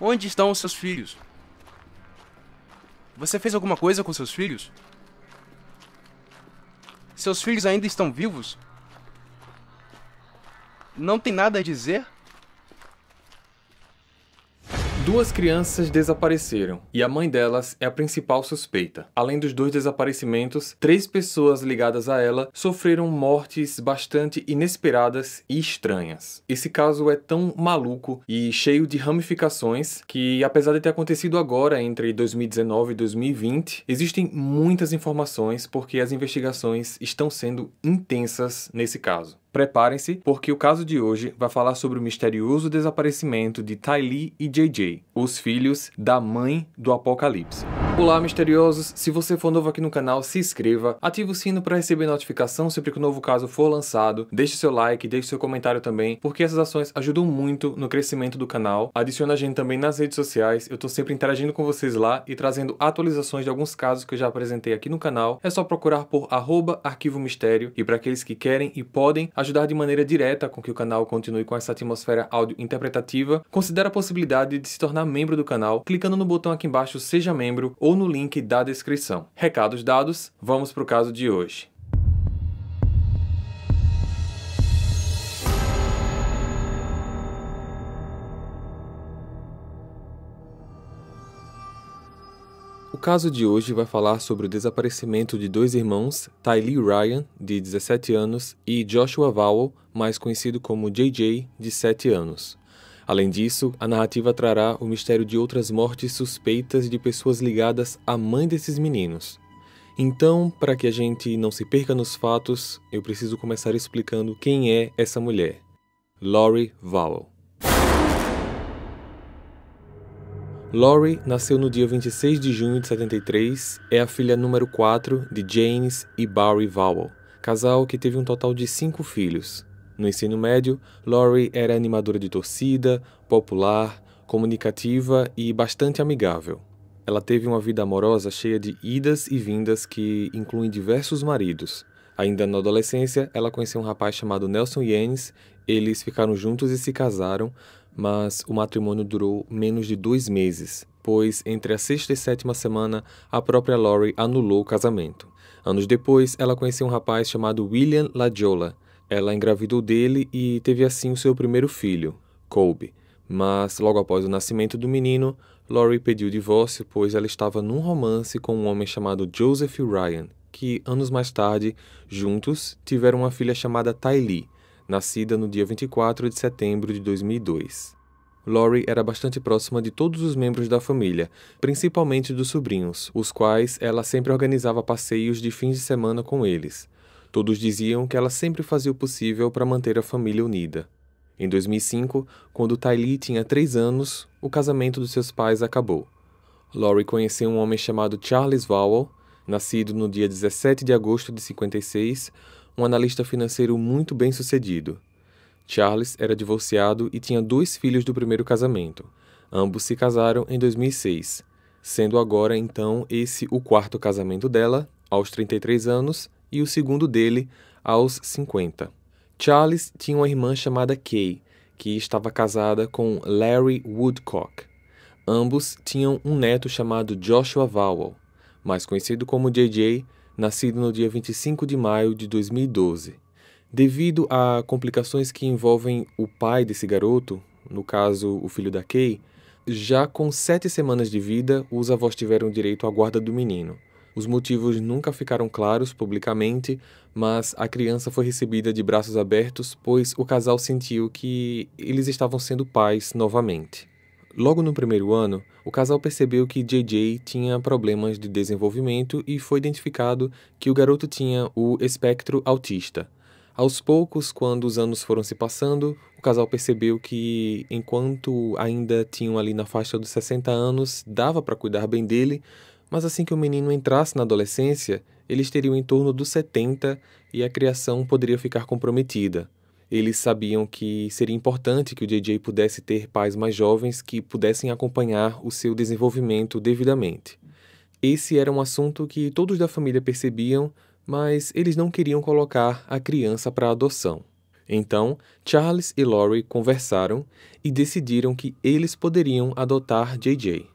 Onde estão os seus filhos? Você fez alguma coisa com seus filhos? Seus filhos ainda estão vivos? Não tem nada a dizer? Duas crianças desapareceram e a mãe delas é a principal suspeita. Além dos dois desaparecimentos, três pessoas ligadas a ela sofreram mortes bastante inesperadas e estranhas. Esse caso é tão maluco e cheio de ramificações que, apesar de ter acontecido agora entre 2019 e 2020, existem muitas informações porque as investigações estão sendo intensas nesse caso. Preparem-se, porque o caso de hoje vai falar sobre o misterioso desaparecimento de Ty Lee e JJ, os filhos da mãe do apocalipse. Olá, misteriosos! Se você for novo aqui no canal, se inscreva, ative o sino para receber notificação sempre que o um novo caso for lançado, deixe seu like, deixe seu comentário também, porque essas ações ajudam muito no crescimento do canal. Adicione a gente também nas redes sociais, eu estou sempre interagindo com vocês lá e trazendo atualizações de alguns casos que eu já apresentei aqui no canal. É só procurar por arroba arquivo mistério e para aqueles que querem e podem, ajudar de maneira direta com que o canal continue com essa atmosfera áudio interpretativa, considere a possibilidade de se tornar membro do canal clicando no botão aqui embaixo Seja Membro ou no link da descrição. Recados dados, vamos para o caso de hoje. caso de hoje vai falar sobre o desaparecimento de dois irmãos, Tylee Ryan, de 17 anos, e Joshua Vowell, mais conhecido como JJ, de 7 anos. Além disso, a narrativa trará o mistério de outras mortes suspeitas de pessoas ligadas à mãe desses meninos. Então, para que a gente não se perca nos fatos, eu preciso começar explicando quem é essa mulher. Lori Vowell. Lori nasceu no dia 26 de junho de 73, é a filha número 4 de James e Barry Vowell, casal que teve um total de cinco filhos. No ensino médio, Lori era animadora de torcida, popular, comunicativa e bastante amigável. Ela teve uma vida amorosa cheia de idas e vindas que incluem diversos maridos. Ainda na adolescência, ela conheceu um rapaz chamado Nelson Yanes, eles ficaram juntos e se casaram, mas o matrimônio durou menos de dois meses, pois entre a sexta e sétima semana a própria Lori anulou o casamento. Anos depois, ela conheceu um rapaz chamado William Lajola. Ela engravidou dele e teve assim o seu primeiro filho, Colby. Mas logo após o nascimento do menino, Lori pediu divórcio pois ela estava num romance com um homem chamado Joseph Ryan, que anos mais tarde, juntos, tiveram uma filha chamada Tylee nascida no dia 24 de setembro de 2002. Lori era bastante próxima de todos os membros da família, principalmente dos sobrinhos, os quais ela sempre organizava passeios de fins de semana com eles. Todos diziam que ela sempre fazia o possível para manter a família unida. Em 2005, quando Tylee tinha 3 anos, o casamento dos seus pais acabou. Lori conheceu um homem chamado Charles Vowell, nascido no dia 17 de agosto de 56, um analista financeiro muito bem sucedido. Charles era divorciado e tinha dois filhos do primeiro casamento. Ambos se casaram em 2006, sendo agora então esse o quarto casamento dela, aos 33 anos, e o segundo dele, aos 50. Charles tinha uma irmã chamada Kay, que estava casada com Larry Woodcock. Ambos tinham um neto chamado Joshua Vowell, mais conhecido como JJ, nascido no dia 25 de maio de 2012. Devido a complicações que envolvem o pai desse garoto, no caso o filho da Kay, já com sete semanas de vida, os avós tiveram direito à guarda do menino. Os motivos nunca ficaram claros publicamente, mas a criança foi recebida de braços abertos, pois o casal sentiu que eles estavam sendo pais novamente. Logo no primeiro ano, o casal percebeu que JJ tinha problemas de desenvolvimento e foi identificado que o garoto tinha o espectro autista. Aos poucos, quando os anos foram se passando, o casal percebeu que, enquanto ainda tinham ali na faixa dos 60 anos, dava para cuidar bem dele, mas assim que o menino entrasse na adolescência, eles teriam em torno dos 70 e a criação poderia ficar comprometida eles sabiam que seria importante que o JJ pudesse ter pais mais jovens que pudessem acompanhar o seu desenvolvimento devidamente. Esse era um assunto que todos da família percebiam, mas eles não queriam colocar a criança para adoção. Então, Charles e Lori conversaram e decidiram que eles poderiam adotar JJ.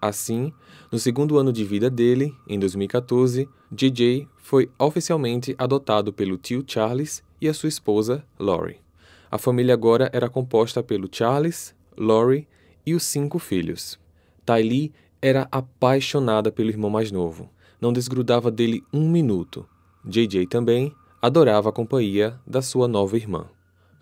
Assim, no segundo ano de vida dele, em 2014, JJ foi oficialmente adotado pelo tio Charles e a sua esposa, Lori. A família agora era composta pelo Charles, Lori e os cinco filhos. Tylee era apaixonada pelo irmão mais novo. Não desgrudava dele um minuto. JJ também adorava a companhia da sua nova irmã.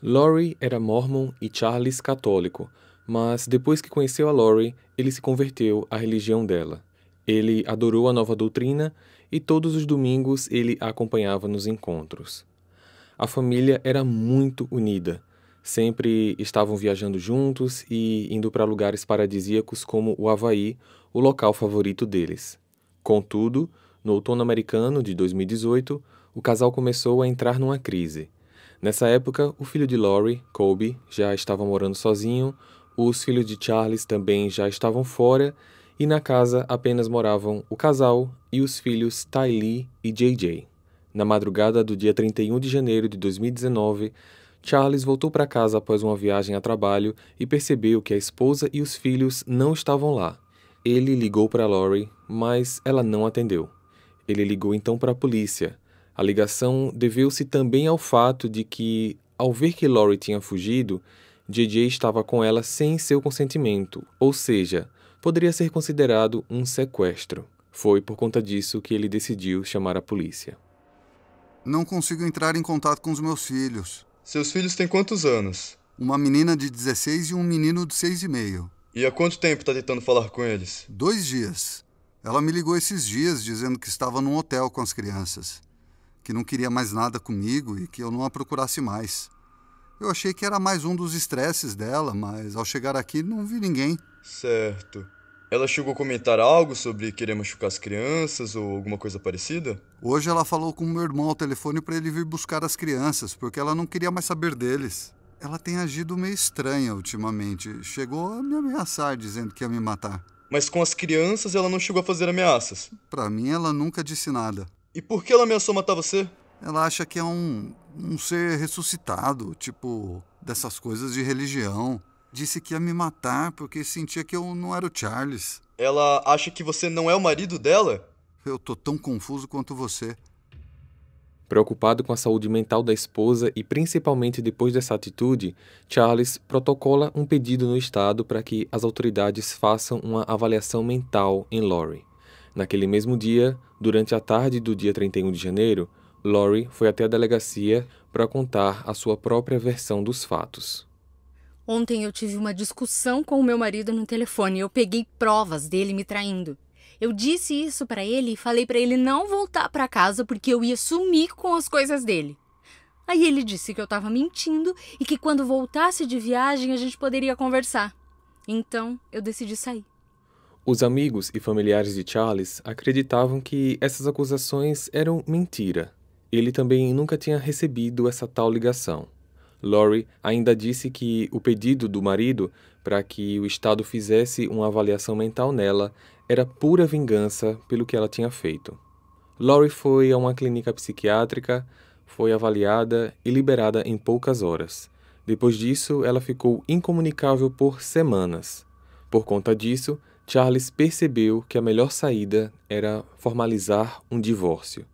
Lori era mormon e Charles católico, mas depois que conheceu a Lori, ele se converteu à religião dela. Ele adorou a nova doutrina e todos os domingos ele a acompanhava nos encontros a família era muito unida. Sempre estavam viajando juntos e indo para lugares paradisíacos como o Havaí, o local favorito deles. Contudo, no outono americano de 2018, o casal começou a entrar numa crise. Nessa época, o filho de Lori, Kobe, já estava morando sozinho, os filhos de Charles também já estavam fora, e na casa apenas moravam o casal e os filhos Ty Lee e JJ. Na madrugada do dia 31 de janeiro de 2019, Charles voltou para casa após uma viagem a trabalho e percebeu que a esposa e os filhos não estavam lá. Ele ligou para Lori, mas ela não atendeu. Ele ligou então para a polícia. A ligação deveu-se também ao fato de que, ao ver que Lori tinha fugido, JJ estava com ela sem seu consentimento, ou seja, poderia ser considerado um sequestro. Foi por conta disso que ele decidiu chamar a polícia. Não consigo entrar em contato com os meus filhos. Seus filhos têm quantos anos? Uma menina de 16 e um menino de 6 e meio. E há quanto tempo está tentando falar com eles? Dois dias. Ela me ligou esses dias dizendo que estava num hotel com as crianças, que não queria mais nada comigo e que eu não a procurasse mais. Eu achei que era mais um dos estresses dela, mas ao chegar aqui não vi ninguém. Certo. Ela chegou a comentar algo sobre querer machucar as crianças ou alguma coisa parecida? Hoje ela falou com meu irmão ao telefone para ele vir buscar as crianças, porque ela não queria mais saber deles. Ela tem agido meio estranha ultimamente. Chegou a me ameaçar dizendo que ia me matar. Mas com as crianças ela não chegou a fazer ameaças? Para mim ela nunca disse nada. E por que ela ameaçou matar você? Ela acha que é um, um ser ressuscitado, tipo dessas coisas de religião disse que ia me matar porque sentia que eu não era o Charles. Ela acha que você não é o marido dela? Eu tô tão confuso quanto você. Preocupado com a saúde mental da esposa e principalmente depois dessa atitude, Charles protocola um pedido no Estado para que as autoridades façam uma avaliação mental em Lori. Naquele mesmo dia, durante a tarde do dia 31 de janeiro, Lori foi até a delegacia para contar a sua própria versão dos fatos. Ontem eu tive uma discussão com o meu marido no telefone. Eu peguei provas dele me traindo. Eu disse isso para ele e falei para ele não voltar para casa porque eu ia sumir com as coisas dele. Aí ele disse que eu estava mentindo e que quando voltasse de viagem a gente poderia conversar. Então eu decidi sair. Os amigos e familiares de Charles acreditavam que essas acusações eram mentira. Ele também nunca tinha recebido essa tal ligação. Lori ainda disse que o pedido do marido para que o Estado fizesse uma avaliação mental nela era pura vingança pelo que ela tinha feito. Lori foi a uma clínica psiquiátrica, foi avaliada e liberada em poucas horas. Depois disso, ela ficou incomunicável por semanas. Por conta disso, Charles percebeu que a melhor saída era formalizar um divórcio.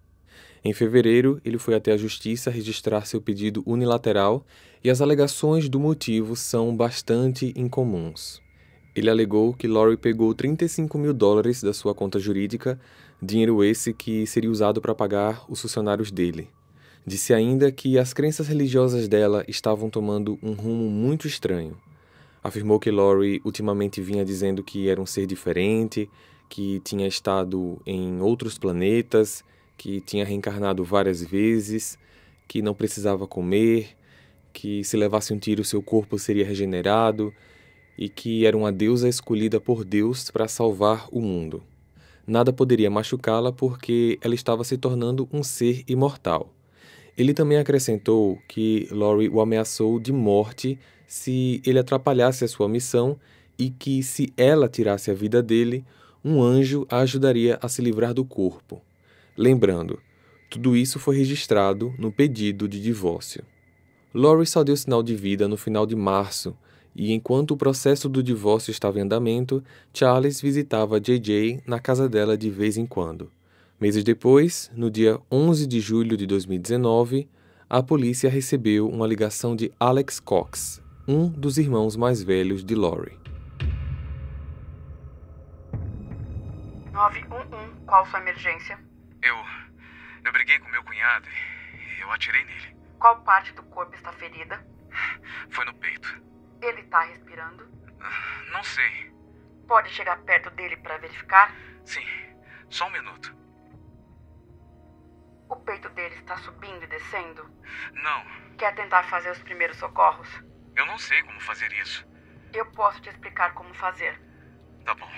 Em fevereiro, ele foi até a justiça registrar seu pedido unilateral e as alegações do motivo são bastante incomuns. Ele alegou que Lori pegou 35 mil dólares da sua conta jurídica, dinheiro esse que seria usado para pagar os funcionários dele. Disse ainda que as crenças religiosas dela estavam tomando um rumo muito estranho. Afirmou que Lori ultimamente vinha dizendo que era um ser diferente, que tinha estado em outros planetas que tinha reencarnado várias vezes, que não precisava comer, que se levasse um tiro seu corpo seria regenerado e que era uma deusa escolhida por Deus para salvar o mundo. Nada poderia machucá-la porque ela estava se tornando um ser imortal. Ele também acrescentou que Laurie o ameaçou de morte se ele atrapalhasse a sua missão e que, se ela tirasse a vida dele, um anjo a ajudaria a se livrar do corpo. Lembrando, tudo isso foi registrado no pedido de divórcio. Lori só deu sinal de vida no final de março, e enquanto o processo do divórcio estava em andamento, Charles visitava JJ na casa dela de vez em quando. Meses depois, no dia 11 de julho de 2019, a polícia recebeu uma ligação de Alex Cox, um dos irmãos mais velhos de Lori. 911, qual sua emergência? Eu. Eu briguei com meu cunhado e eu atirei nele. Qual parte do corpo está ferida? Foi no peito. Ele está respirando? Ah, não sei. Pode chegar perto dele para verificar? Sim, só um minuto. O peito dele está subindo e descendo? Não. Quer tentar fazer os primeiros socorros? Eu não sei como fazer isso. Eu posso te explicar como fazer. Tá bom.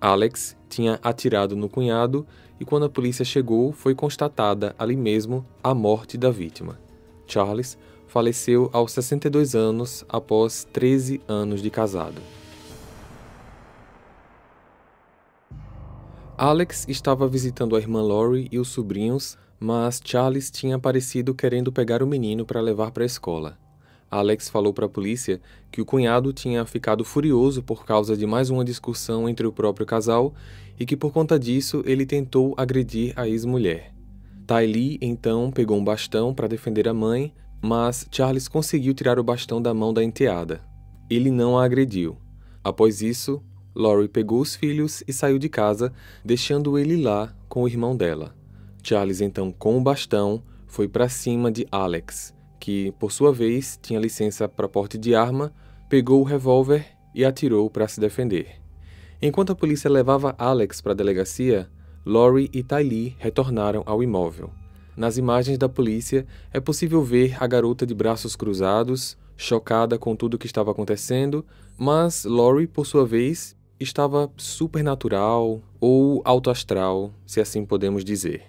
Alex tinha atirado no cunhado e quando a polícia chegou, foi constatada ali mesmo a morte da vítima. Charles faleceu aos 62 anos após 13 anos de casado. Alex estava visitando a irmã Lori e os sobrinhos, mas Charles tinha aparecido querendo pegar o menino para levar para a escola. Alex falou para a polícia que o cunhado tinha ficado furioso por causa de mais uma discussão entre o próprio casal e que por conta disso ele tentou agredir a ex-mulher. Tylee então pegou um bastão para defender a mãe, mas Charles conseguiu tirar o bastão da mão da enteada. Ele não a agrediu. Após isso, Lori pegou os filhos e saiu de casa, deixando ele lá com o irmão dela. Charles então, com o bastão, foi para cima de Alex que, por sua vez, tinha licença para porte de arma, pegou o revólver e atirou para se defender. Enquanto a polícia levava Alex para a delegacia, Lori e Tylee retornaram ao imóvel. Nas imagens da polícia, é possível ver a garota de braços cruzados, chocada com tudo o que estava acontecendo, mas Lori, por sua vez, estava supernatural ou alto astral, se assim podemos dizer.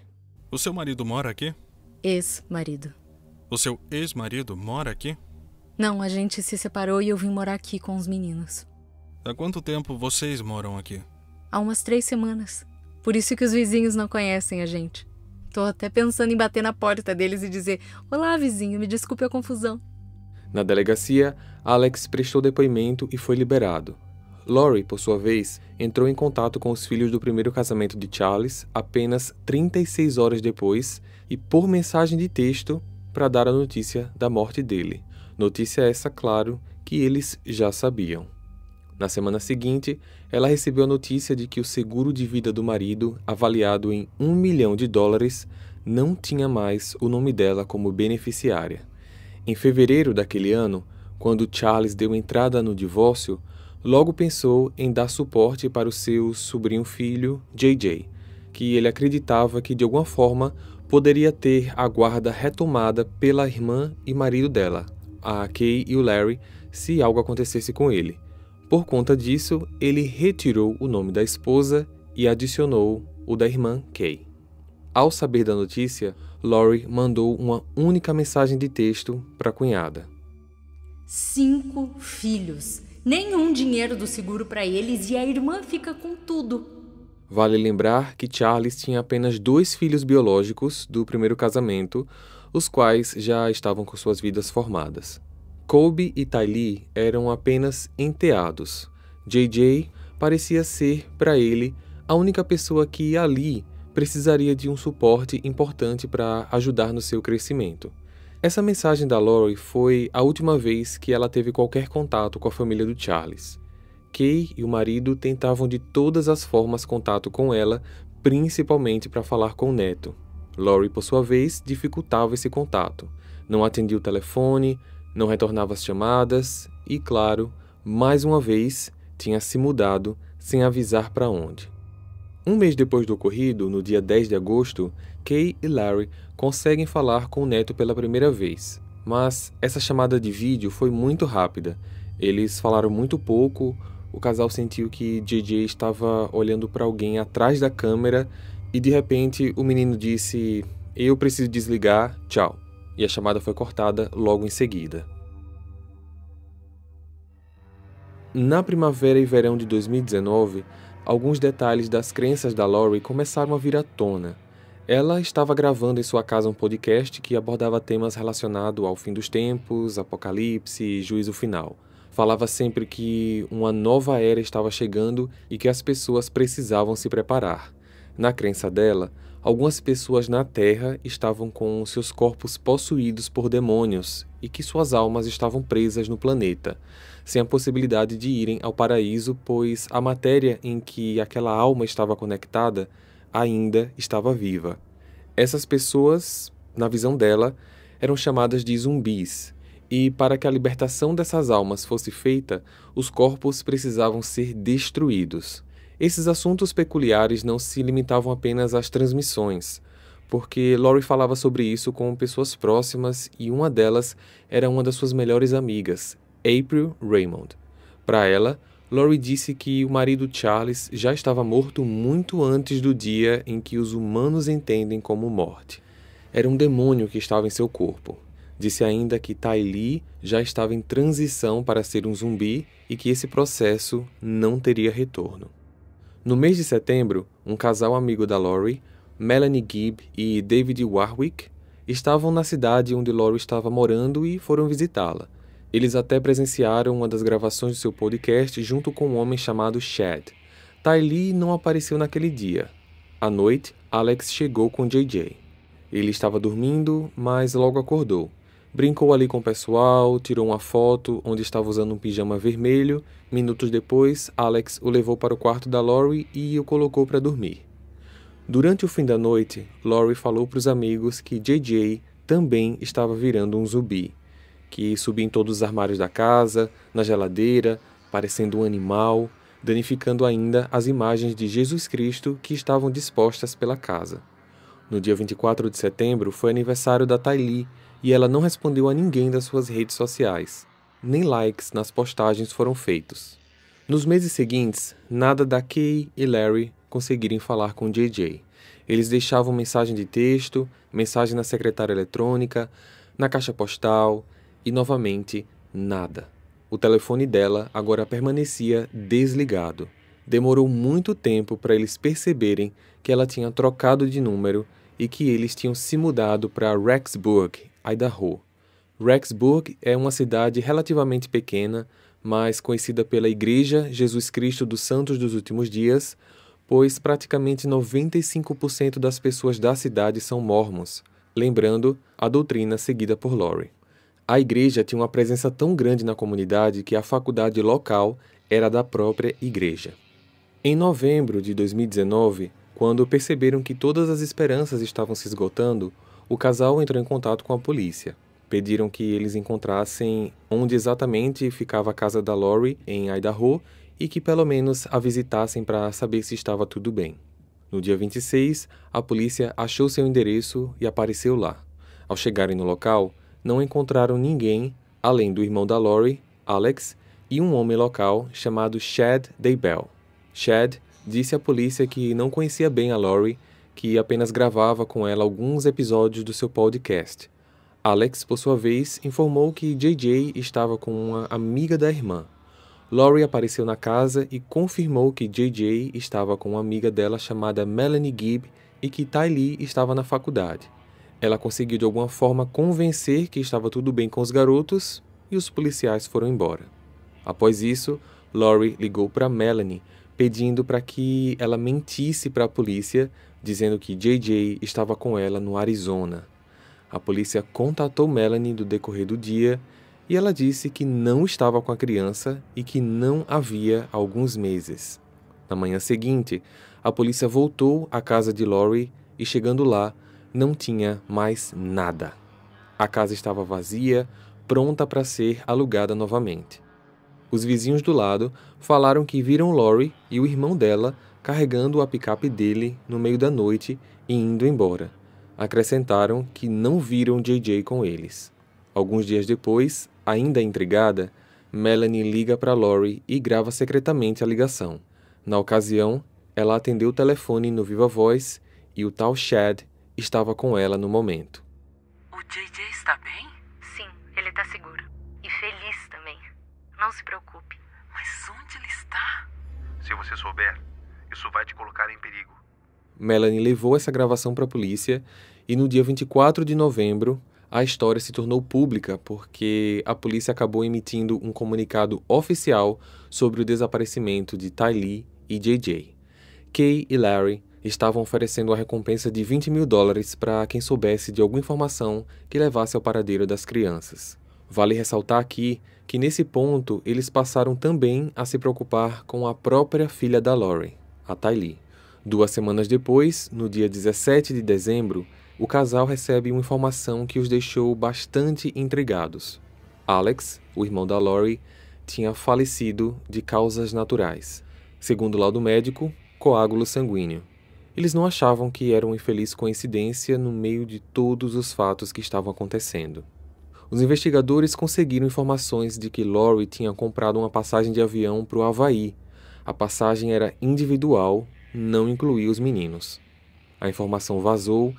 O seu marido mora aqui? Ex-marido. O seu ex-marido mora aqui? Não, a gente se separou e eu vim morar aqui com os meninos. Há quanto tempo vocês moram aqui? Há umas três semanas. Por isso que os vizinhos não conhecem a gente. Tô até pensando em bater na porta deles e dizer: Olá, vizinho, me desculpe a confusão. Na delegacia, Alex prestou depoimento e foi liberado. Lori, por sua vez, entrou em contato com os filhos do primeiro casamento de Charles apenas 36 horas depois e, por mensagem de texto, para dar a notícia da morte dele. Notícia essa, claro, que eles já sabiam. Na semana seguinte, ela recebeu a notícia de que o seguro de vida do marido, avaliado em um milhão de dólares, não tinha mais o nome dela como beneficiária. Em fevereiro daquele ano, quando Charles deu entrada no divórcio, logo pensou em dar suporte para o seu sobrinho-filho, JJ, que ele acreditava que de alguma forma poderia ter a guarda retomada pela irmã e marido dela, a Kay e o Larry, se algo acontecesse com ele. Por conta disso, ele retirou o nome da esposa e adicionou o da irmã Kay. Ao saber da notícia, Lori mandou uma única mensagem de texto para a cunhada. Cinco filhos, nenhum dinheiro do seguro para eles e a irmã fica com tudo. Vale lembrar que Charles tinha apenas dois filhos biológicos do primeiro casamento, os quais já estavam com suas vidas formadas. Colby e Tylee eram apenas enteados. JJ parecia ser, para ele, a única pessoa que ali precisaria de um suporte importante para ajudar no seu crescimento. Essa mensagem da Lori foi a última vez que ela teve qualquer contato com a família do Charles. Kay e o marido tentavam de todas as formas contato com ela, principalmente para falar com o neto. Lori, por sua vez, dificultava esse contato. Não atendia o telefone, não retornava as chamadas e, claro, mais uma vez, tinha se mudado sem avisar para onde. Um mês depois do ocorrido, no dia 10 de agosto, Kay e Larry conseguem falar com o neto pela primeira vez, mas essa chamada de vídeo foi muito rápida. Eles falaram muito pouco, o casal sentiu que JJ estava olhando para alguém atrás da câmera e de repente o menino disse: Eu preciso desligar, tchau. E a chamada foi cortada logo em seguida. Na primavera e verão de 2019, alguns detalhes das crenças da Lori começaram a vir à tona. Ela estava gravando em sua casa um podcast que abordava temas relacionados ao fim dos tempos, apocalipse e juízo final falava sempre que uma nova era estava chegando e que as pessoas precisavam se preparar. Na crença dela, algumas pessoas na Terra estavam com seus corpos possuídos por demônios e que suas almas estavam presas no planeta, sem a possibilidade de irem ao paraíso, pois a matéria em que aquela alma estava conectada ainda estava viva. Essas pessoas, na visão dela, eram chamadas de zumbis e para que a libertação dessas almas fosse feita, os corpos precisavam ser destruídos. Esses assuntos peculiares não se limitavam apenas às transmissões, porque Laurie falava sobre isso com pessoas próximas e uma delas era uma das suas melhores amigas, April Raymond. Para ela, Laurie disse que o marido Charles já estava morto muito antes do dia em que os humanos entendem como morte. Era um demônio que estava em seu corpo. Disse ainda que Tai Li já estava em transição para ser um zumbi e que esse processo não teria retorno. No mês de setembro, um casal amigo da Lori, Melanie Gibb e David Warwick, estavam na cidade onde Lori estava morando e foram visitá-la. Eles até presenciaram uma das gravações do seu podcast junto com um homem chamado Chad. Tai Li não apareceu naquele dia. À noite, Alex chegou com JJ. Ele estava dormindo, mas logo acordou. Brincou ali com o pessoal, tirou uma foto onde estava usando um pijama vermelho. Minutos depois, Alex o levou para o quarto da Lori e o colocou para dormir. Durante o fim da noite, Lori falou para os amigos que JJ também estava virando um zumbi, que subia em todos os armários da casa, na geladeira, parecendo um animal, danificando ainda as imagens de Jesus Cristo que estavam dispostas pela casa. No dia 24 de setembro foi aniversário da Tylee, e ela não respondeu a ninguém das suas redes sociais. Nem likes nas postagens foram feitos. Nos meses seguintes, nada da Kay e Larry conseguirem falar com JJ. Eles deixavam mensagem de texto, mensagem na secretária eletrônica, na caixa postal e novamente nada. O telefone dela agora permanecia desligado. Demorou muito tempo para eles perceberem que ela tinha trocado de número e que eles tinham se mudado para Rexburg, Idaho. Rexburg é uma cidade relativamente pequena, mas conhecida pela Igreja Jesus Cristo dos Santos dos Últimos Dias, pois praticamente 95% das pessoas da cidade são mormons, lembrando a doutrina seguida por Lori. A igreja tinha uma presença tão grande na comunidade que a faculdade local era da própria igreja. Em novembro de 2019, quando perceberam que todas as esperanças estavam se esgotando, o casal entrou em contato com a polícia. Pediram que eles encontrassem onde exatamente ficava a casa da Lori, em Idaho, e que pelo menos a visitassem para saber se estava tudo bem. No dia 26, a polícia achou seu endereço e apareceu lá. Ao chegarem no local, não encontraram ninguém além do irmão da Lori, Alex, e um homem local chamado Chad Daybell. Chad disse à polícia que não conhecia bem a Lori que apenas gravava com ela alguns episódios do seu podcast. Alex, por sua vez, informou que JJ estava com uma amiga da irmã. Lori apareceu na casa e confirmou que JJ estava com uma amiga dela chamada Melanie Gibb e que Ty Lee estava na faculdade. Ela conseguiu de alguma forma convencer que estava tudo bem com os garotos e os policiais foram embora. Após isso, Lori ligou para Melanie pedindo para que ela mentisse para a polícia dizendo que JJ estava com ela no Arizona. A polícia contatou Melanie do decorrer do dia e ela disse que não estava com a criança e que não havia alguns meses. Na manhã seguinte, a polícia voltou à casa de Lori e, chegando lá, não tinha mais nada. A casa estava vazia, pronta para ser alugada novamente. Os vizinhos do lado falaram que viram Lori e o irmão dela carregando a picape dele no meio da noite e indo embora. Acrescentaram que não viram JJ com eles. Alguns dias depois, ainda intrigada, Melanie liga para Lori e grava secretamente a ligação. Na ocasião, ela atendeu o telefone no Viva Voz e o tal Chad estava com ela no momento. O JJ está bem? Sim, ele está seguro. E feliz também. Não se preocupe. Mas onde ele está? Se você souber, isso vai te colocar em perigo. Melanie levou essa gravação para a polícia e no dia 24 de novembro a história se tornou pública porque a polícia acabou emitindo um comunicado oficial sobre o desaparecimento de Ty Lee e JJ. Kay e Larry estavam oferecendo a recompensa de 20 mil dólares para quem soubesse de alguma informação que levasse ao paradeiro das crianças. Vale ressaltar aqui que nesse ponto eles passaram também a se preocupar com a própria filha da Lori a Thaili. Duas semanas depois, no dia 17 de dezembro, o casal recebe uma informação que os deixou bastante intrigados. Alex, o irmão da Lori, tinha falecido de causas naturais. Segundo o laudo médico, coágulo sanguíneo. Eles não achavam que era uma infeliz coincidência no meio de todos os fatos que estavam acontecendo. Os investigadores conseguiram informações de que Lori tinha comprado uma passagem de avião para o Havaí a passagem era individual, não incluía os meninos. A informação vazou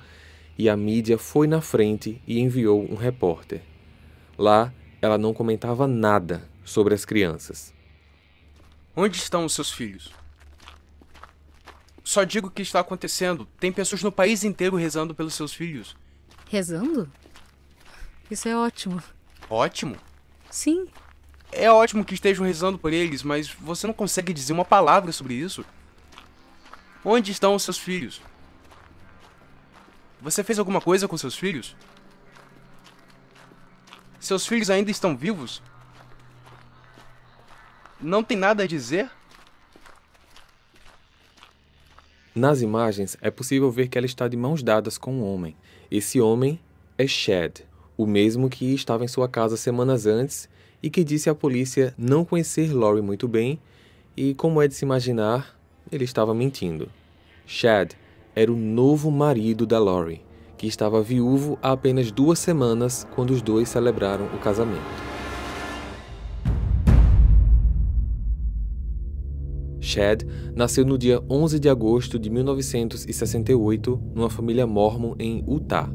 e a mídia foi na frente e enviou um repórter. Lá, ela não comentava nada sobre as crianças. Onde estão os seus filhos? Só digo o que está acontecendo. Tem pessoas no país inteiro rezando pelos seus filhos. Rezando? Isso é ótimo. Ótimo? Sim é ótimo que estejam rezando por eles, mas você não consegue dizer uma palavra sobre isso. Onde estão os seus filhos? Você fez alguma coisa com seus filhos? Seus filhos ainda estão vivos? Não tem nada a dizer? Nas imagens, é possível ver que ela está de mãos dadas com um homem. Esse homem é Shed, o mesmo que estava em sua casa semanas antes e que disse à polícia não conhecer Lori muito bem e, como é de se imaginar, ele estava mentindo. Chad era o novo marido da Lori, que estava viúvo há apenas duas semanas quando os dois celebraram o casamento. Chad nasceu no dia 11 de agosto de 1968 numa família mormon em Utah,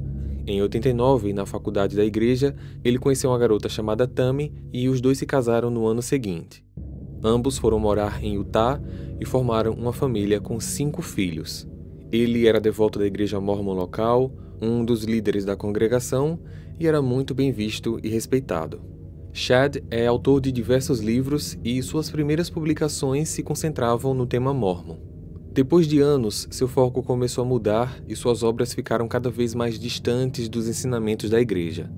em 89, na faculdade da igreja, ele conheceu uma garota chamada Tammy e os dois se casaram no ano seguinte. Ambos foram morar em Utah e formaram uma família com cinco filhos. Ele era devoto da igreja mormon local, um dos líderes da congregação e era muito bem visto e respeitado. Chad é autor de diversos livros e suas primeiras publicações se concentravam no tema mormon. Depois de anos, seu foco começou a mudar e suas obras ficaram cada vez mais distantes dos ensinamentos da igreja,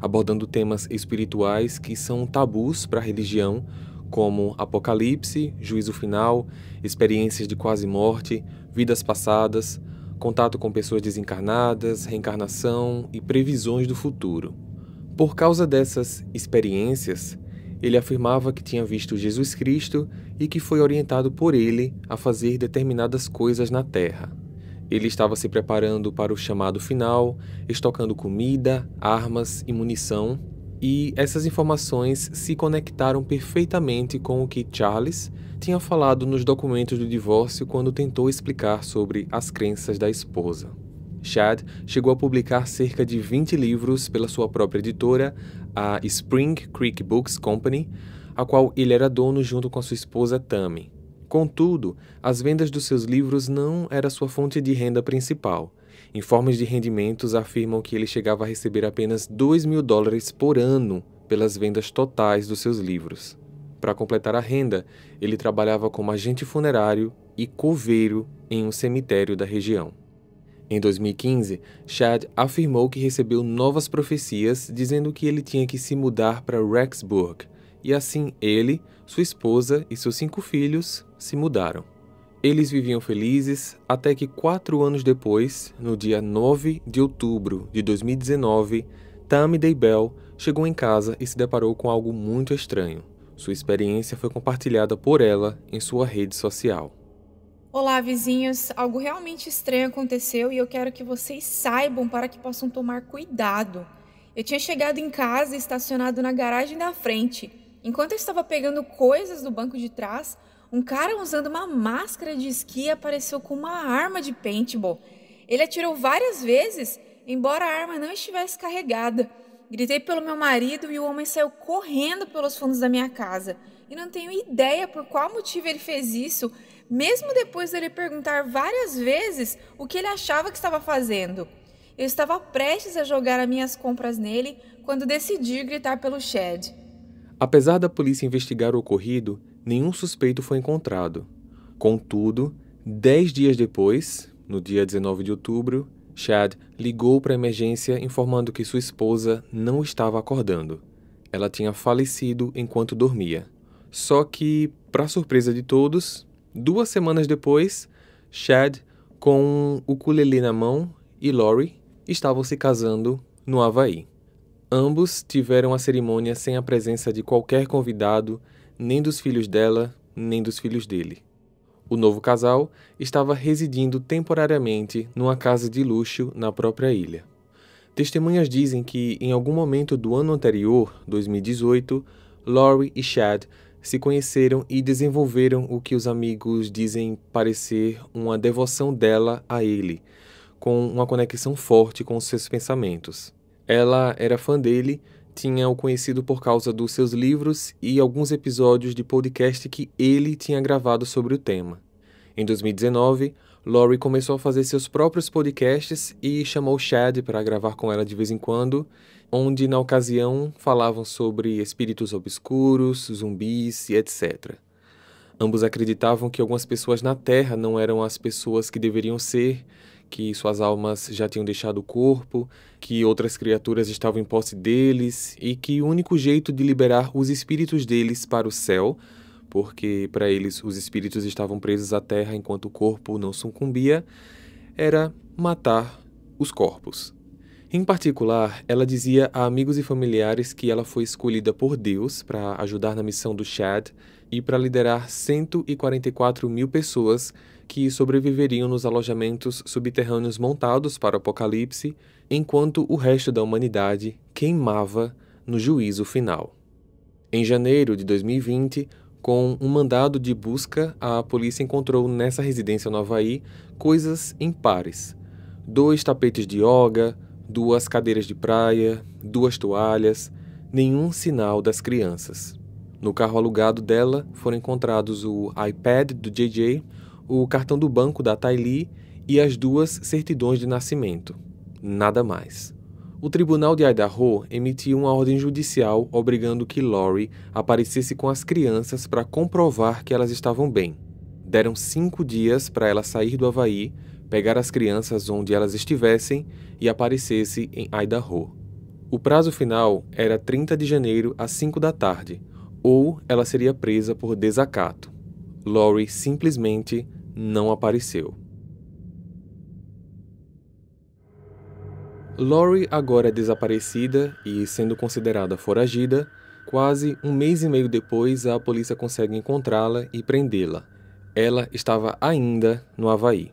abordando temas espirituais que são tabus para a religião, como apocalipse, juízo final, experiências de quase morte, vidas passadas, contato com pessoas desencarnadas, reencarnação e previsões do futuro. Por causa dessas experiências, ele afirmava que tinha visto Jesus Cristo e que foi orientado por ele a fazer determinadas coisas na terra. Ele estava se preparando para o chamado final, estocando comida, armas e munição, e essas informações se conectaram perfeitamente com o que Charles tinha falado nos documentos do divórcio quando tentou explicar sobre as crenças da esposa. Chad chegou a publicar cerca de 20 livros pela sua própria editora, a Spring Creek Books Company, a qual ele era dono junto com sua esposa Tami. Contudo, as vendas dos seus livros não era sua fonte de renda principal. Informes de rendimentos afirmam que ele chegava a receber apenas 2 mil dólares por ano pelas vendas totais dos seus livros. Para completar a renda, ele trabalhava como agente funerário e coveiro em um cemitério da região. Em 2015, Chad afirmou que recebeu novas profecias dizendo que ele tinha que se mudar para Rexburg, e assim ele, sua esposa e seus cinco filhos se mudaram. Eles viviam felizes até que quatro anos depois, no dia 9 de outubro de 2019, Tammy Daybell chegou em casa e se deparou com algo muito estranho. Sua experiência foi compartilhada por ela em sua rede social. Olá, vizinhos! Algo realmente estranho aconteceu e eu quero que vocês saibam para que possam tomar cuidado. Eu tinha chegado em casa e estacionado na garagem da frente. Enquanto eu estava pegando coisas do banco de trás, um cara usando uma máscara de esqui apareceu com uma arma de paintball. Ele atirou várias vezes, embora a arma não estivesse carregada. Gritei pelo meu marido e o homem saiu correndo pelos fundos da minha casa. E não tenho ideia por qual motivo ele fez isso, mesmo depois dele perguntar várias vezes o que ele achava que estava fazendo. Eu estava prestes a jogar as minhas compras nele quando decidi gritar pelo Shed. Apesar da polícia investigar o ocorrido, nenhum suspeito foi encontrado. Contudo, dez dias depois, no dia 19 de outubro, Chad ligou para a emergência informando que sua esposa não estava acordando. Ela tinha falecido enquanto dormia. Só que, para surpresa de todos, duas semanas depois, Chad, com o ukulele na mão, e Lori estavam se casando no Havaí. Ambos tiveram a cerimônia sem a presença de qualquer convidado, nem dos filhos dela, nem dos filhos dele. O novo casal estava residindo temporariamente numa casa de luxo na própria ilha. Testemunhas dizem que, em algum momento do ano anterior, 2018, Laurie e Chad se conheceram e desenvolveram o que os amigos dizem parecer uma devoção dela a ele, com uma conexão forte com seus pensamentos. Ela era fã dele, tinha o conhecido por causa dos seus livros e alguns episódios de podcast que ele tinha gravado sobre o tema. Em 2019, Lori começou a fazer seus próprios podcasts e chamou Chad para gravar com ela de vez em quando, onde na ocasião falavam sobre espíritos obscuros, zumbis e etc. Ambos acreditavam que algumas pessoas na Terra não eram as pessoas que deveriam ser que suas almas já tinham deixado o corpo, que outras criaturas estavam em posse deles e que o único jeito de liberar os espíritos deles para o céu, porque para eles os espíritos estavam presos à terra enquanto o corpo não sucumbia, era matar os corpos. Em particular, ela dizia a amigos e familiares que ela foi escolhida por Deus para ajudar na missão do Chad e para liderar 144 mil pessoas que sobreviveriam nos alojamentos subterrâneos montados para o Apocalipse, enquanto o resto da humanidade queimava no juízo final. Em janeiro de 2020, com um mandado de busca, a polícia encontrou nessa residência no Havaí coisas em pares: dois tapetes de yoga, duas cadeiras de praia, duas toalhas, nenhum sinal das crianças. No carro alugado dela foram encontrados o iPad do JJ, o cartão do banco da Tylee e as duas certidões de nascimento. Nada mais. O Tribunal de Idaho emitiu uma ordem judicial obrigando que Lori aparecesse com as crianças para comprovar que elas estavam bem. Deram cinco dias para ela sair do Havaí, pegar as crianças onde elas estivessem e aparecesse em Idaho. O prazo final era 30 de janeiro às 5 da tarde, ou ela seria presa por desacato. Lori simplesmente não apareceu. Lori agora desaparecida e sendo considerada foragida, quase um mês e meio depois a polícia consegue encontrá-la e prendê-la. Ela estava ainda no Havaí.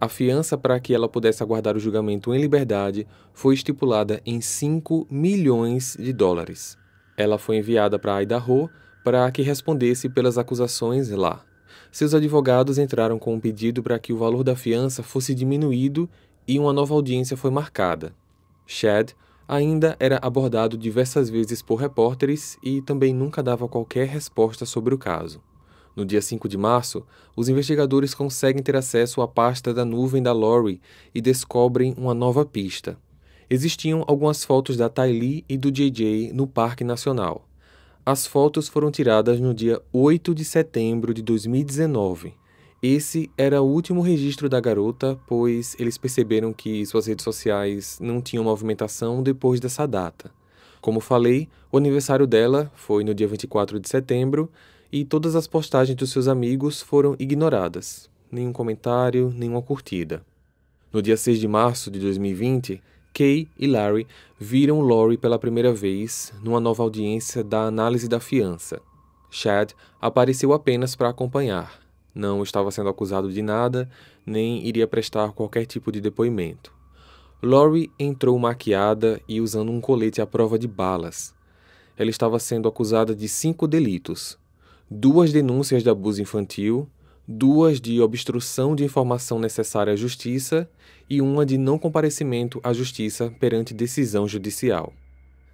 A fiança para que ela pudesse aguardar o julgamento em liberdade foi estipulada em 5 milhões de dólares. Ela foi enviada para Idaho para que respondesse pelas acusações lá. Seus advogados entraram com um pedido para que o valor da fiança fosse diminuído e uma nova audiência foi marcada. Shad ainda era abordado diversas vezes por repórteres e também nunca dava qualquer resposta sobre o caso. No dia 5 de março, os investigadores conseguem ter acesso à pasta da nuvem da Lori e descobrem uma nova pista. Existiam algumas fotos da Tylee e do JJ no Parque Nacional. As fotos foram tiradas no dia 8 de setembro de 2019. Esse era o último registro da garota, pois eles perceberam que suas redes sociais não tinham movimentação depois dessa data. Como falei, o aniversário dela foi no dia 24 de setembro e todas as postagens dos seus amigos foram ignoradas. Nenhum comentário, nenhuma curtida. No dia 6 de março de 2020, Kay e Larry viram Lori pela primeira vez numa nova audiência da análise da fiança. Chad apareceu apenas para acompanhar. Não estava sendo acusado de nada, nem iria prestar qualquer tipo de depoimento. Lori entrou maquiada e usando um colete à prova de balas. Ela estava sendo acusada de cinco delitos: duas denúncias de abuso infantil, duas de obstrução de informação necessária à justiça e uma de não comparecimento à justiça perante decisão judicial.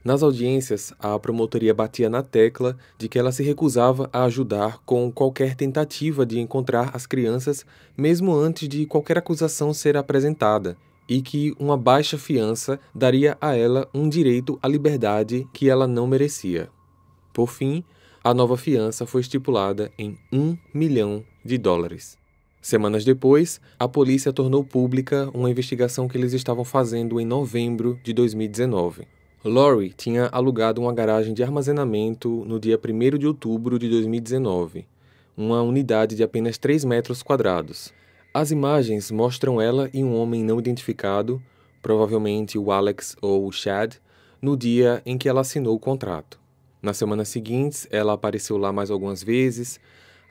Nas audiências, a promotoria batia na tecla de que ela se recusava a ajudar com qualquer tentativa de encontrar as crianças, mesmo antes de qualquer acusação ser apresentada, e que uma baixa fiança daria a ela um direito à liberdade que ela não merecia. Por fim, a nova fiança foi estipulada em um milhão de dólares. Semanas depois, a polícia tornou pública uma investigação que eles estavam fazendo em novembro de 2019. Lori tinha alugado uma garagem de armazenamento no dia 1 de outubro de 2019, uma unidade de apenas 3 metros quadrados. As imagens mostram ela e um homem não identificado, provavelmente o Alex ou o Chad, no dia em que ela assinou o contrato. Nas semanas seguintes, ela apareceu lá mais algumas vezes,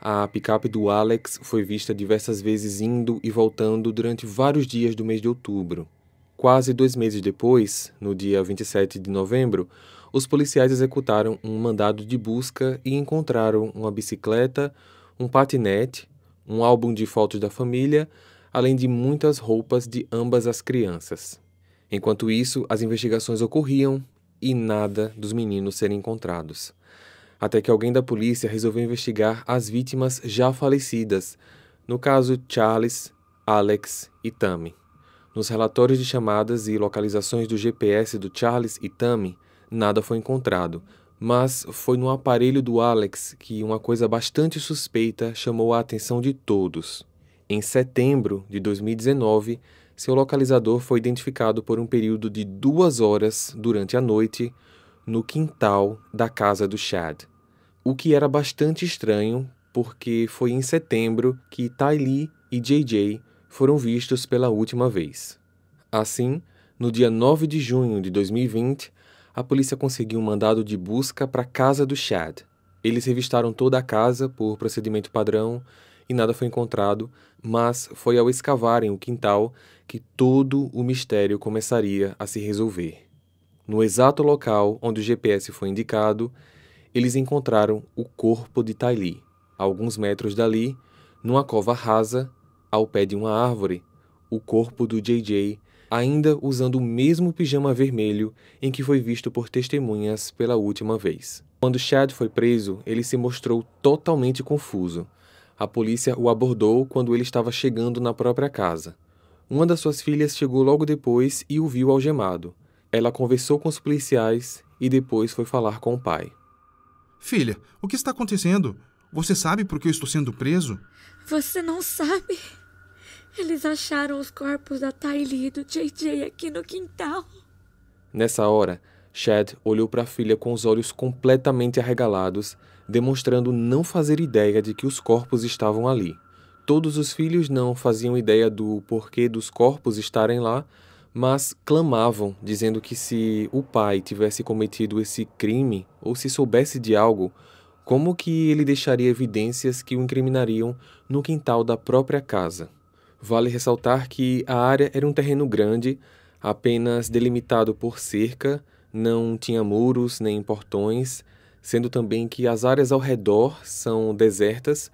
a picape do Alex foi vista diversas vezes indo e voltando durante vários dias do mês de outubro. Quase dois meses depois, no dia 27 de novembro, os policiais executaram um mandado de busca e encontraram uma bicicleta, um patinete, um álbum de fotos da família, além de muitas roupas de ambas as crianças. Enquanto isso, as investigações ocorriam e nada dos meninos serem encontrados até que alguém da polícia resolveu investigar as vítimas já falecidas, no caso Charles, Alex e Tammy. Nos relatórios de chamadas e localizações do GPS do Charles e Tammy, nada foi encontrado, mas foi no aparelho do Alex que uma coisa bastante suspeita chamou a atenção de todos. Em setembro de 2019, seu localizador foi identificado por um período de duas horas durante a noite no quintal da casa do Chad. O que era bastante estranho, porque foi em setembro que Ty Lee e JJ foram vistos pela última vez. Assim, no dia 9 de junho de 2020, a polícia conseguiu um mandado de busca para a casa do Chad. Eles revistaram toda a casa por procedimento padrão e nada foi encontrado, mas foi ao escavarem o quintal que todo o mistério começaria a se resolver. No exato local onde o GPS foi indicado, eles encontraram o corpo de Tylee, alguns metros dali, numa cova rasa, ao pé de uma árvore, o corpo do JJ, ainda usando o mesmo pijama vermelho em que foi visto por testemunhas pela última vez. Quando Chad foi preso, ele se mostrou totalmente confuso. A polícia o abordou quando ele estava chegando na própria casa. Uma das suas filhas chegou logo depois e o viu algemado. Ela conversou com os policiais e depois foi falar com o pai. Filha, o que está acontecendo? Você sabe por que eu estou sendo preso? Você não sabe? Eles acharam os corpos da Tylee e do JJ aqui no quintal. Nessa hora, Chad olhou para a filha com os olhos completamente arregalados, demonstrando não fazer ideia de que os corpos estavam ali. Todos os filhos não faziam ideia do porquê dos corpos estarem lá, mas clamavam, dizendo que se o pai tivesse cometido esse crime ou se soubesse de algo, como que ele deixaria evidências que o incriminariam no quintal da própria casa? Vale ressaltar que a área era um terreno grande, apenas delimitado por cerca, não tinha muros nem portões, sendo também que as áreas ao redor são desertas,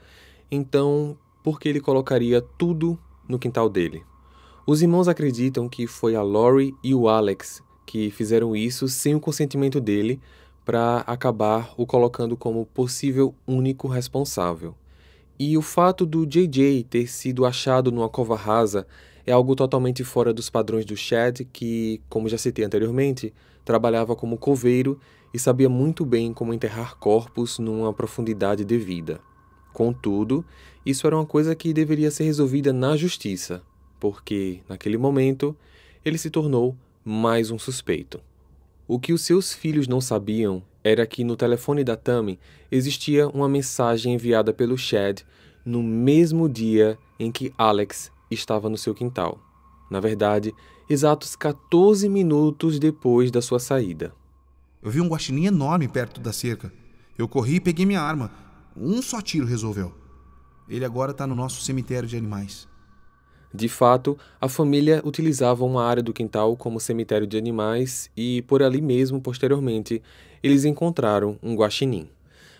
então por que ele colocaria tudo no quintal dele? Os irmãos acreditam que foi a Lori e o Alex que fizeram isso sem o consentimento dele para acabar o colocando como possível único responsável. E o fato do JJ ter sido achado numa cova rasa é algo totalmente fora dos padrões do Chad, que, como já citei anteriormente, trabalhava como coveiro e sabia muito bem como enterrar corpos numa profundidade devida. Contudo, isso era uma coisa que deveria ser resolvida na justiça porque, naquele momento, ele se tornou mais um suspeito. O que os seus filhos não sabiam era que no telefone da Tammy existia uma mensagem enviada pelo Chad no mesmo dia em que Alex estava no seu quintal. Na verdade, exatos 14 minutos depois da sua saída. Eu vi um guaxinim enorme perto da cerca. Eu corri e peguei minha arma. Um só tiro resolveu. Ele agora está no nosso cemitério de animais. De fato, a família utilizava uma área do quintal como cemitério de animais e, por ali mesmo, posteriormente, eles encontraram um guaxinim.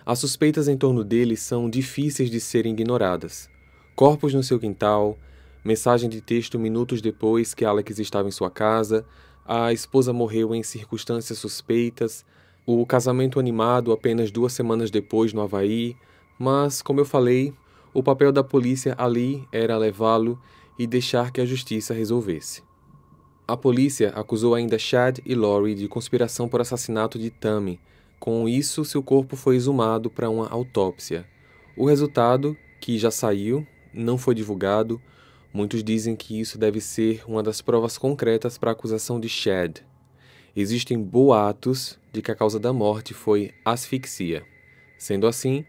As suspeitas em torno dele são difíceis de serem ignoradas. Corpos no seu quintal, mensagem de texto minutos depois que Alex estava em sua casa, a esposa morreu em circunstâncias suspeitas, o casamento animado apenas duas semanas depois no Havaí, mas, como eu falei, o papel da polícia ali era levá-lo e deixar que a justiça resolvesse. A polícia acusou ainda Chad e Lori de conspiração por assassinato de Tammy. Com isso, seu corpo foi exumado para uma autópsia. O resultado, que já saiu, não foi divulgado. Muitos dizem que isso deve ser uma das provas concretas para a acusação de Chad. Existem boatos de que a causa da morte foi asfixia. Sendo assim,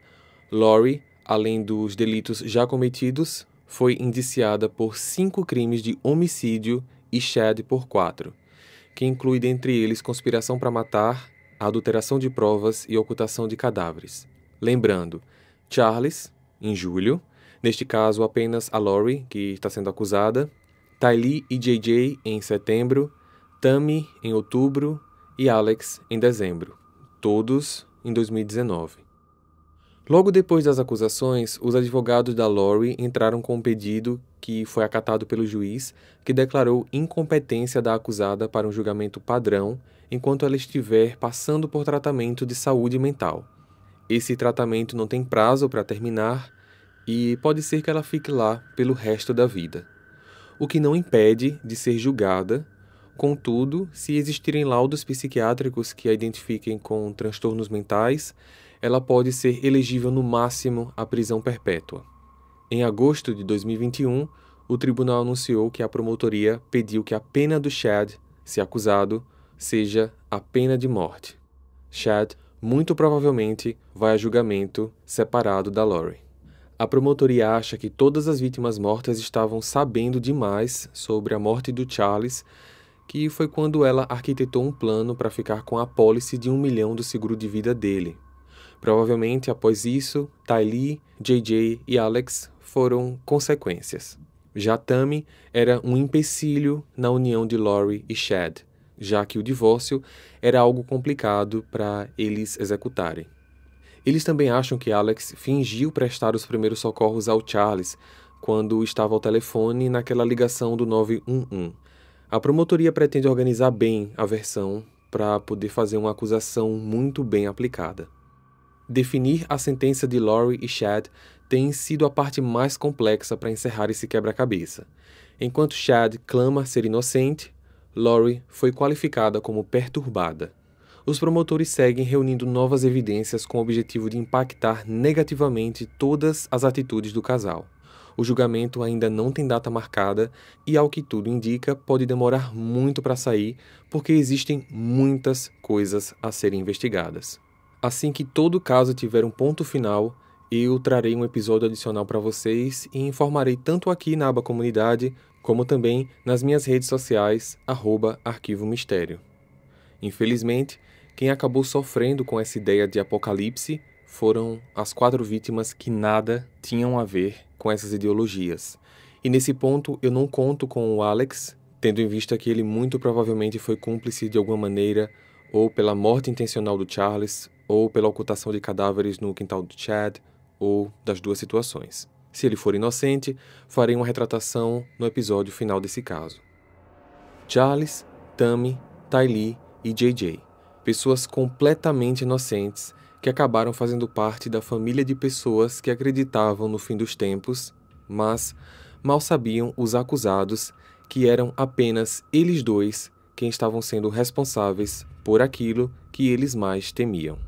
Lori, além dos delitos já cometidos, foi indiciada por cinco crimes de homicídio e Chad por quatro, que inclui dentre eles conspiração para matar, adulteração de provas e ocultação de cadáveres. Lembrando, Charles, em julho, neste caso apenas a Lori, que está sendo acusada, Tylee e JJ em setembro, Tammy em outubro e Alex em dezembro, todos em 2019. Logo depois das acusações, os advogados da Lori entraram com um pedido que foi acatado pelo juiz, que declarou incompetência da acusada para um julgamento padrão enquanto ela estiver passando por tratamento de saúde mental. Esse tratamento não tem prazo para terminar e pode ser que ela fique lá pelo resto da vida. O que não impede de ser julgada Contudo, se existirem laudos psiquiátricos que a identifiquem com transtornos mentais, ela pode ser elegível no máximo à prisão perpétua. Em agosto de 2021, o tribunal anunciou que a promotoria pediu que a pena do Chad, se acusado, seja a pena de morte. Chad, muito provavelmente, vai a julgamento separado da Lori. A promotoria acha que todas as vítimas mortas estavam sabendo demais sobre a morte do Charles, que foi quando ela arquitetou um plano para ficar com a pólice de um milhão do seguro de vida dele, Provavelmente após isso, Tylee, JJ e Alex foram consequências. Já Tammy era um empecilho na união de Lori e Chad, já que o divórcio era algo complicado para eles executarem. Eles também acham que Alex fingiu prestar os primeiros socorros ao Charles quando estava ao telefone naquela ligação do 911. A promotoria pretende organizar bem a versão para poder fazer uma acusação muito bem aplicada. Definir a sentença de Laurie e Chad tem sido a parte mais complexa para encerrar esse quebra-cabeça. Enquanto Chad clama ser inocente, Laurie foi qualificada como perturbada. Os promotores seguem reunindo novas evidências com o objetivo de impactar negativamente todas as atitudes do casal. O julgamento ainda não tem data marcada e, ao que tudo indica, pode demorar muito para sair, porque existem muitas coisas a serem investigadas. Assim que todo caso tiver um ponto final, eu trarei um episódio adicional para vocês e informarei tanto aqui na aba comunidade, como também nas minhas redes sociais, arroba Arquivo Mistério. Infelizmente, quem acabou sofrendo com essa ideia de apocalipse foram as quatro vítimas que nada tinham a ver com essas ideologias. E nesse ponto eu não conto com o Alex, tendo em vista que ele muito provavelmente foi cúmplice de alguma maneira ou pela morte intencional do Charles ou pela ocultação de cadáveres no quintal do Chad, ou das duas situações. Se ele for inocente, farei uma retratação no episódio final desse caso. Charles, Tammy, Tylee e JJ. Pessoas completamente inocentes que acabaram fazendo parte da família de pessoas que acreditavam no fim dos tempos, mas mal sabiam os acusados que eram apenas eles dois quem estavam sendo responsáveis por aquilo que eles mais temiam.